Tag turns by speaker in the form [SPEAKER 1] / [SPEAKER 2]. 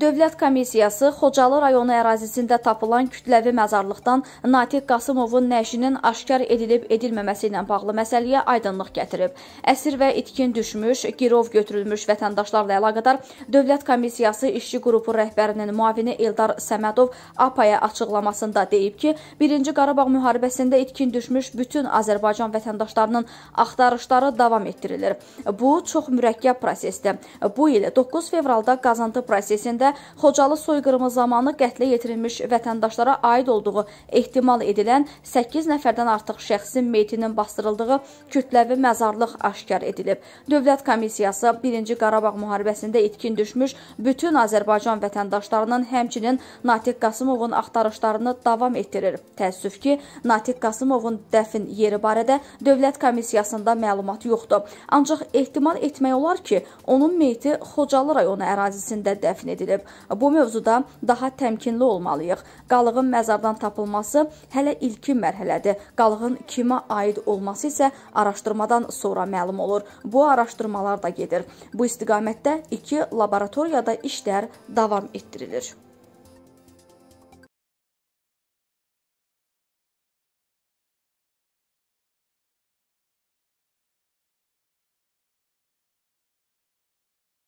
[SPEAKER 1] Dövlət Komissiyası Xocalı rayonu ərazisində tapılan kütləvi məzarlıqdan Natiq Qasımovun nəşinin aşkar edilib-edilməməsi ilə bağlı məsələyə aydınlıq gətirib. Əsir və itkin düşmüş, girov götürülmüş vətəndaşlarla əlaqədar Dövlət Komissiyası İşçi Qrupu rəhbərinin müavini Eldar Səmədov APA-ya açıqlamasında deyib ki, 1-ci Qarabağ müharibəsində itkin düşmüş bütün Azərbaycan vətəndaşlarının axtarışları davam etdirilir. Bu çox mürəkkəb prosesdir. Bu il 9 fevralda Qazantı prosesində əslində Xocalı soyqırımı zamanı qətlə yetirilmiş vətəndaşlara aid olduğu ehtimal edilən 8 nəfərdən artıq şəxsin meytinin bastırıldığı kütləvi məzarlıq aşkar edilib. Dövlət Komissiyası 1-ci Qarabağ müharibəsində itkin düşmüş bütün Azərbaycan vətəndaşlarının həmçinin Natiq Qasımovun axtarışlarını davam etdirir. Təəssüf ki, Natiq Qasımovun dəfn yeri barədə Dövlət Komissiyasında məlumat yoxdur. Ancaq ehtimal etmək olar ki, onun meyti Xocalı rayonu ərazisində dəfn edilib edilib. Bu mövzuda daha təmkinli olmalıyıq. Qalığın məzardan tapılması hələ ilkin mərhələdir. Qalığın kimə aid olması isə araşdırmadan sonra məlum olur. Bu araşdırmalar da gedir. Bu istiqamətdə iki laboratoriyada işlər davam etdirilir.